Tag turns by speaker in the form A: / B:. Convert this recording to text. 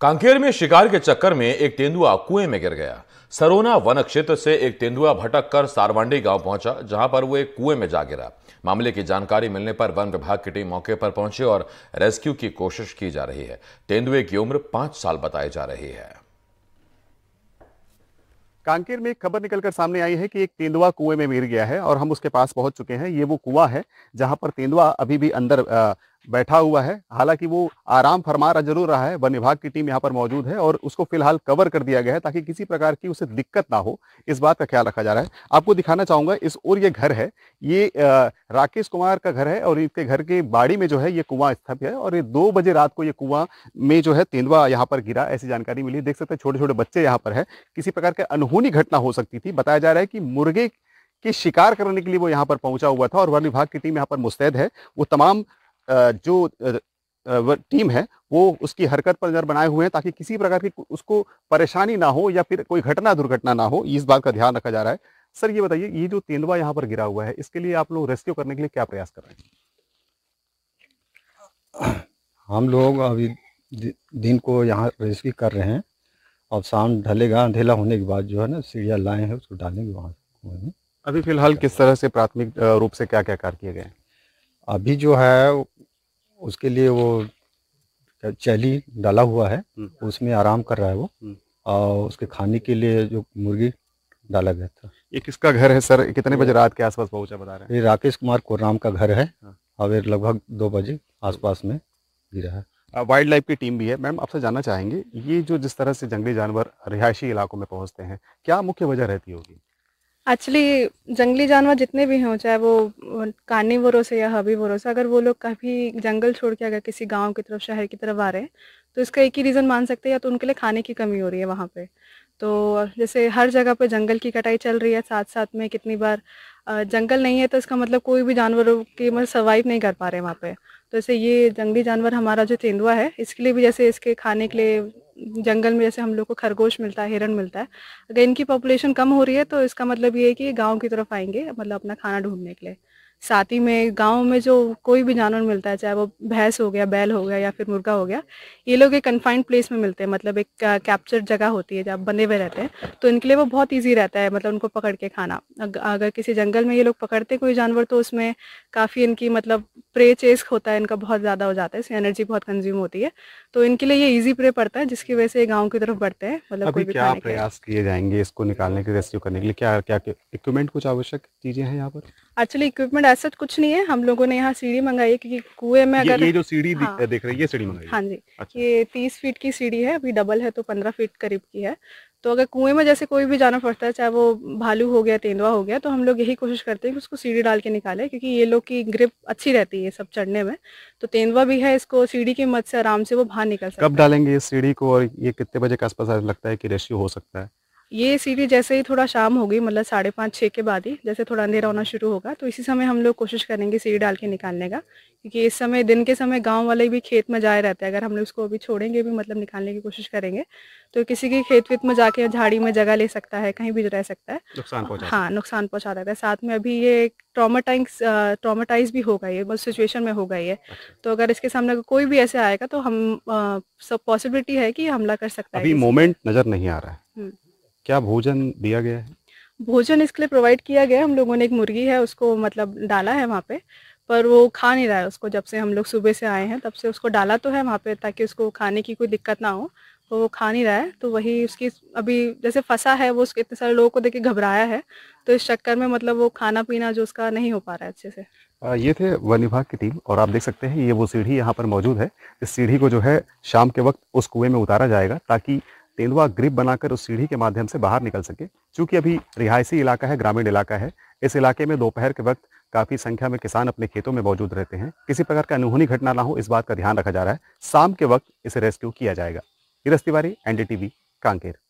A: कांकेर में शिकार के चक्कर में एक तेंदुआ कुएं में गिर गया सरोना वन क्षेत्र से एक तेंदुआ भटक कर सारवांडी गांव पहुंचा जहां पर वो एक कुएं में जा गिरा मामले की जानकारी मिलने पर वन विभाग की टीम मौके पर पहुंची और रेस्क्यू की कोशिश की जा रही है तेंदुए की उम्र पांच साल बताई जा रही है कांकेर में एक खबर निकलकर सामने आई है कि एक तेंदुआ कुएं में गिर गया है और हम उसके पास पहुंच चुके हैं ये वो कुआ है जहां पर तेंदुआ अभी भी अंदर बैठा हुआ है हालांकि वो आराम फरमा रहा जरूर रहा है वन विभाग की टीम यहाँ पर मौजूद है और उसको फिलहाल कवर कर दिया गया है ताकि किसी प्रकार की उसे दिक्कत ना हो इस बात का ख्याल रखा जा रहा है आपको दिखाना चाहूंगा इस और ये घर है ये राकेश कुमार का घर है और इसके घर के बाड़ी में जो है ये कुआं स्थापित है और ये दो बजे रात को ये कुआं में जो है तेंदुआ यहाँ पर गिरा ऐसी जानकारी मिली देख सकते हैं छोटे छोटे बच्चे यहाँ पर है किसी प्रकार की अनहोनी घटना हो सकती थी बताया जा रहा है कि मुर्गे की शिकार करने के लिए वो यहाँ पर पहुंचा हुआ था और वन विभाग की टीम यहाँ पर मुस्तैद है वो तमाम जो टीम है वो उसकी हरकत पर नजर बनाए हुए हैं ताकि किसी प्रकार की उसको परेशानी ना हो या फिर कोई घटना दुर्घटना ना हो इस बात का ध्यान रखा जा रहा है सर ये बताइए ये जो तेंदुआ यहाँ पर गिरा हुआ है इसके लिए आप लोग रेस्क्यू करने के लिए क्या प्रयास कर रहे
B: हैं हम लोग अभी दिन को यहाँ रेस्क्यू कर रहे हैं और शाम ढलेगा अंधेला होने के बाद जो है ना सीढ़िया लाए हैं उसको डालेंगे वहाँ अभी फिलहाल किस तरह से प्राथमिक रूप से क्या क्या कार्य किए गए अभी जो है उसके लिए वो चैली डाला हुआ है हम्म। उसमें आराम कर रहा है वो और हम्म। उसके खाने के लिए जो मुर्गी डाला गया था ये किसका घर है सर कितने बजे रात के आसपास पहुंचा बता रहे हैं ये राकेश कुमार कोराम का घर है अब हाँ। लगभग दो बजे आसपास में गिरा
A: है वाइल्ड लाइफ की टीम भी है मैम आपसे जानना चाहेंगे ये जो जिस तरह से जंगली जानवर रिहायशी इलाकों में पहुंचते हैं क्या मुख्य वजह रहती होगी
C: एक्चुअली जंगली जानवर जितने भी हों चाहे वो कानी वोरों से या से अगर वो लोग कभी जंगल छोड़ के अगर किसी गांव की तरफ शहर की तरफ आ रहे हैं तो इसका एक ही रीज़न मान सकते हैं या तो उनके लिए खाने की कमी हो रही है वहाँ पे तो जैसे हर जगह पे जंगल की कटाई चल रही है साथ साथ में कितनी बार जंगल नहीं है तो इसका मतलब कोई भी जानवरों के मतलब सर्वाइव नहीं कर पा रहे वहाँ पे तो जैसे ये जंगली जानवर हमारा जो तेंदुआ है इसके लिए भी जैसे इसके खाने के लिए जंगल में जैसे हम लोग को खरगोश मिलता है हिरण मिलता है अगर इनकी पॉपुलेशन कम हो रही है तो इसका मतलब ये है कि गाँव की तरफ आएंगे मतलब अपना खाना ढूंढने के लिए साथ ही में गांव में जो कोई भी जानवर मिलता है चाहे वो भैंस हो गया बैल हो गया या फिर मुर्गा हो गया ये लोग एक कन्फाइंड प्लेस में मिलते हैं मतलब एक कैप्चर जगह होती है जहाँ बने हुए रहते हैं तो इनके लिए वो बहुत ईजी रहता है मतलब उनको पकड़ के खाना अगर किसी जंगल में ये लोग पकड़ते कोई जानवर तो उसमें काफ़ी इनकी मतलब प्रे चेस होता है इनका बहुत ज़्यादा हो जाता है इससे एनर्जी बहुत कंज्यूम होती है तो इनके लिए ये इजी प्रे पड़ता है जिसकी वजह से गाँव की तरफ बढ़ते हैं मतलब अभी क्या प्रयास
A: किए जाएंगे इसको निकालने के रेस्क्यू करने के लिए क्या क्या इक्विपमेंट कुछ आवश्यक चीजें हैं यहाँ पर
C: एक्चुअली इक्विपमेंट ऐसा कुछ नहीं है हम लोगों ने यहाँ सीढ़ी मंगाई है क्योंकि कुएं में अगर ये जो सीढ़ी हाँ,
A: रही है सीढ़ी मंगाई
C: हाँ जी अच्छा। ये तीस फीट की सीढ़ी है अभी डबल है तो पंद्रह फीट करीब की है तो अगर कुएं में जैसे कोई भी जाना पड़ता है चाहे वो भालू हो गया तेंदुआ हो गया तो हम लोग यही कोशिश करते हैं कि उसको सीढ़ी डाल के निकालें क्योंकि ये लोग की ग्रिप अच्छी रहती है सब चढ़ने में तो तेंदुआ भी है इसको सीढ़ी की मदद से आराम से वो बाहर निकल सकता कब
A: डालेंगे सीढ़ी को और ये कितने बजे के आसपास लगता है कि रेशियो हो सकता है
C: ये सीढ़ी जैसे ही थोड़ा शाम होगी मतलब साढ़े पाँच छः के बाद ही जैसे थोड़ा अंधेरा होना शुरू होगा तो इसी समय हम लोग कोशिश करेंगे सीढ़ी डाल के निकालने का क्योंकि इस समय दिन के समय गांव वाले भी खेत में जाए रहते हैं अगर हम लोग उसको अभी छोड़ेंगे भी मतलब निकालने की कोशिश करेंगे तो किसी के खेत वेत में जाके झाड़ी में जगह ले सकता है कहीं भी रह सकता है नुकसान हाँ नुकसान पहुँचा देता है साथ में अभी ये ट्रामाटाइज ट्रामाटाइज भी होगा ये बस मतलब सिचुएशन में होगा ये अच्छा। तो अगर इसके सामने कोई भी ऐसे आएगा तो हम सब पॉसिबिलिटी है कि हमला कर सकता है अभी मोमेंट
A: नजर नहीं आ रहा है क्या भोजन दिया गया है
C: भोजन इसके लिए प्रोवाइड किया गया हम लोगों ने एक मुर्गी है उसको मतलब डाला है वहाँ पे पर वो खा नहीं रहा है उसको जब से हम लोग सुबह से आए हैं तब से उसको डाला तो है वहाँ पे ताकि उसको खाने की कोई दिक्कत ना हो तो वो खा नहीं रहा है तो वही उसकी अभी जैसे फंसा है वो उसके इतने सारे लोगों को देख के घबराया है तो इस चक्कर में मतलब वो खाना पीना जो उसका नहीं हो पा रहा है अच्छे से
A: आ, ये थे वन विभाग की टीम और आप देख सकते हैं ये वो सीढ़ी यहाँ पर मौजूद है इस सीढ़ी को जो है शाम के वक्त उस कुएं में उतारा जाएगा ताकि तेंदुआ ग्रिप बनाकर उस सीढ़ी के माध्यम से बाहर निकल सके चूंकि अभी रिहायशी इलाका है ग्रामीण इलाका है इस इलाके में दोपहर के वक्त काफ़ी संख्या में किसान अपने खेतों में मौजूद रहते हैं किसी प्रकार का अनहोनी घटना ना हो इस बात का ध्यान रखा जा रहा है शाम के वक्त इसे रेस्क्यू किया जाएगा नीरज तिवारी एनडीटीवी कांकेर